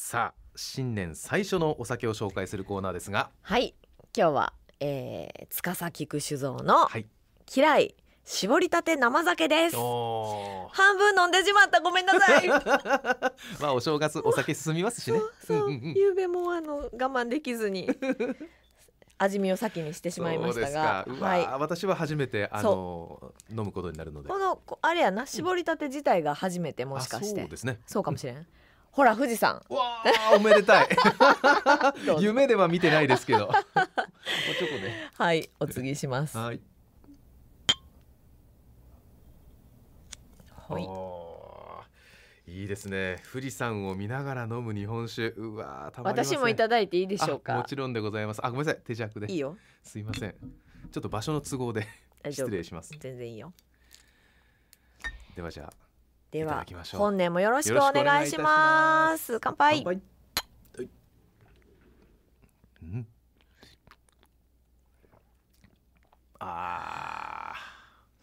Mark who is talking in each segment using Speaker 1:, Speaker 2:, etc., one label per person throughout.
Speaker 1: さあ新年最初のお酒を紹介するコーナーですが
Speaker 2: はい今日は、えー、司菊酒造の、はい、嫌い絞りたて生酒です半分飲んでしまったごめんなさい
Speaker 1: まあお正月お酒進みますしねそう夕
Speaker 2: べもあの我慢できずに味見を先にしてしまいましたが、はい、
Speaker 1: 私は初めてあの飲むことになるのでこ
Speaker 2: のあれやな絞りたて自体が初めてもしかして、うん、そうですねそうかもしれんほら富士山わ
Speaker 1: あおめでたい夢では見てないですけどね、
Speaker 2: はいお次しますはい、
Speaker 1: はい、いいですね富士山を見ながら飲む日本酒うわたま、ね、私もいただいていいでしょうかもちろんでございますあごめんなさい手弱でいいよすいませんちょっと場所の都合で失礼します全然いいよではじゃあでは本年もよろしくお願いしま
Speaker 2: す乾杯、はい、
Speaker 1: あ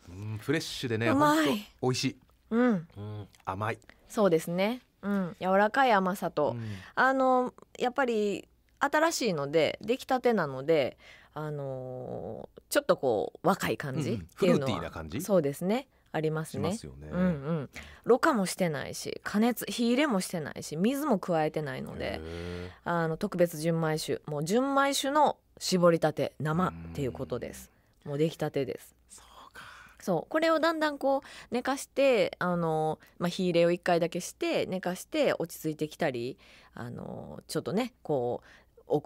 Speaker 1: うん、フレッシュでねうまい美味しい、うん、うん、甘い
Speaker 2: そうですねうん、柔らかい甘さと、うん、あのやっぱり新しいので出来たてなのであのちょっとこう若い感じっていうのは、うん、そうですねありますね。すねうんうん。ろ過もしてないし加熱火入れもしてないし水も加えてないのであの特別純米酒もう純米酒の絞りたて生っていうことです。もう出来たてです。そうこれをだんだんこう寝かしてあの、まあ、火入れを1回だけして寝かして落ち着いてきたりあのちょっとねこう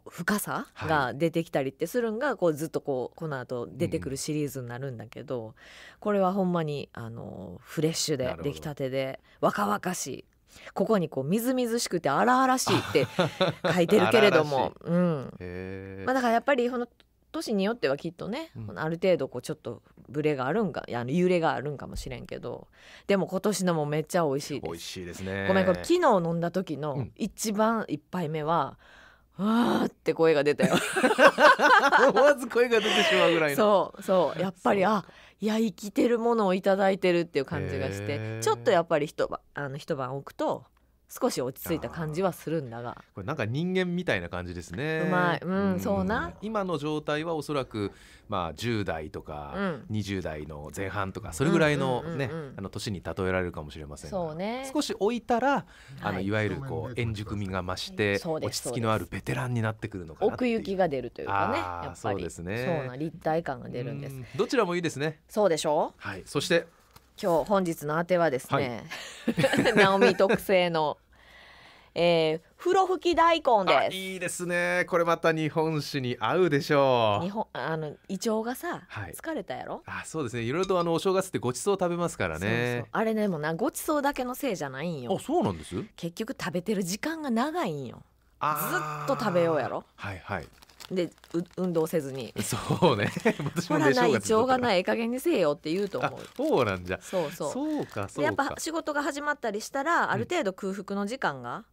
Speaker 2: 深さが出てきたりってするんが、こうずっとこうこの後出てくるシリーズになるんだけど、これはほんまにあのフレッシュで出来たてで若々しいここにこうみずみずしくて荒々しいって 書いてるけれどもうんまあ、だからやっぱりこの年によってはきっとね、うん、ある程度こうちょっとブレがあるんかあの揺れがあるんかもしれんけどでも今年のもめっちゃ美味しいです美味しいですねごめんこれ昨日飲んだ時の一番一杯目は、うんわーって声が出たよ思わず声が出てしまうぐらいそうそうやっぱりあいや生きてるものを頂いてるっていう感じがしてちょっとやっぱり一晩あの一晩置くと少し落ち着いた感じはするんだが
Speaker 1: これなんか人間みたいな感じですねうまい、うん、うん、そうな今の状態はおそらくまあ10代とか20代の前半とかそれぐらいのねあの年に例えられるかもしれませんそうね、少し置いたらあのいわゆるこう円熟味が増して落ち着きのあるベテランになってくるのかな奥行
Speaker 2: きが出るというかねや
Speaker 1: っぱりそうですねそうな
Speaker 2: 立体感が出るんです
Speaker 1: どちらもいいですね
Speaker 2: そうでしょ
Speaker 1: うはいそして
Speaker 2: 今日本日のあてはですね、はい、ナオミ特製の、えー、風呂吹き大根です
Speaker 1: いいですねこれまた日本酒に合うでしょう日
Speaker 2: 本あの胃腸がさ、はい、疲れたやろあ
Speaker 1: そうですねいろいろとあのお正月ってご馳走う食べますからね
Speaker 2: あれねもなご馳走だけのせいじゃないんよあそうなんです結局食べてる時間が長いんよずっと食べようやろはいはいで運動せずに
Speaker 1: そうね 私もほらない腸
Speaker 2: がないえ加減にせえよって言うと思う
Speaker 1: そうなんじゃそうそうそうかそうやっぱ仕
Speaker 2: 事が始まったりしたらある程度空腹の時間が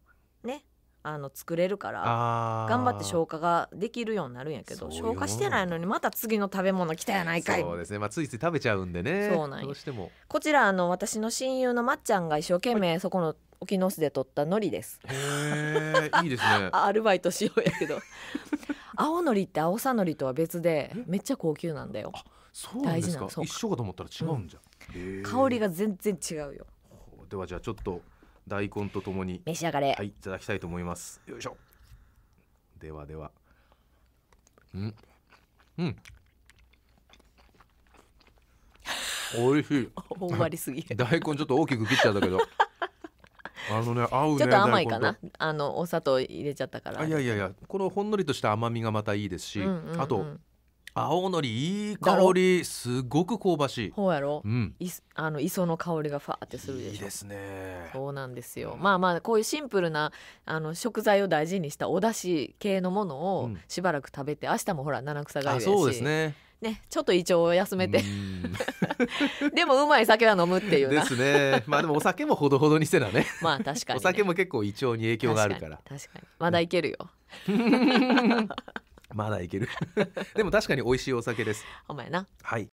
Speaker 2: ね、あの作れるから頑張って消化ができるようになるんやけど消化してないのにまた次の食べ物来たやないかいそうで
Speaker 1: すね、まあ、ついつい食べちゃうんでねそうなんどうしても
Speaker 2: こちらあの私の親友のまっちゃんが一生懸命そこの沖ノ巣で取った海苔ですへ
Speaker 1: えいいですね ア
Speaker 2: ルバイトしようやけど青のりって青さのりとは別でめっちゃ高級なんだよそうなんですか一
Speaker 1: 緒かと思ったら違うんじゃ、うん、香り
Speaker 2: が全然違うよ
Speaker 1: ではじゃあちょっと大根とともに召し上がれはいいただきたいと思いますよいしょではではうんうん 美味しい 大根ちょっと大きく切っちゃうんだけどあのね合う、ね、ちょっと甘いかな
Speaker 2: あのお砂糖入れちゃったからいやいや
Speaker 1: いやこのほんのりとした甘みがまたいいですし、うんうんうん、あと青のりいい香りすごく香ばしいほ
Speaker 2: うやろ、うん、いあの磯の香りがファーってするでしょいいですねそうなんですよ、うん、まあまあこういうシンプルなあの食材を大事にしたお出汁系のものをしばらく食べて、うん、明日もほら七草がゆやしそうですねね、ちょっと胃腸を休めて でもうまい酒は飲むっていうです
Speaker 1: ねまあでもお酒もほどほどにせなねまあ確かに、ね、お酒も結構胃腸に影響があるから確かに
Speaker 2: まだいけるよ
Speaker 1: まだいける でも確かに美味しいお酒ですお前なはい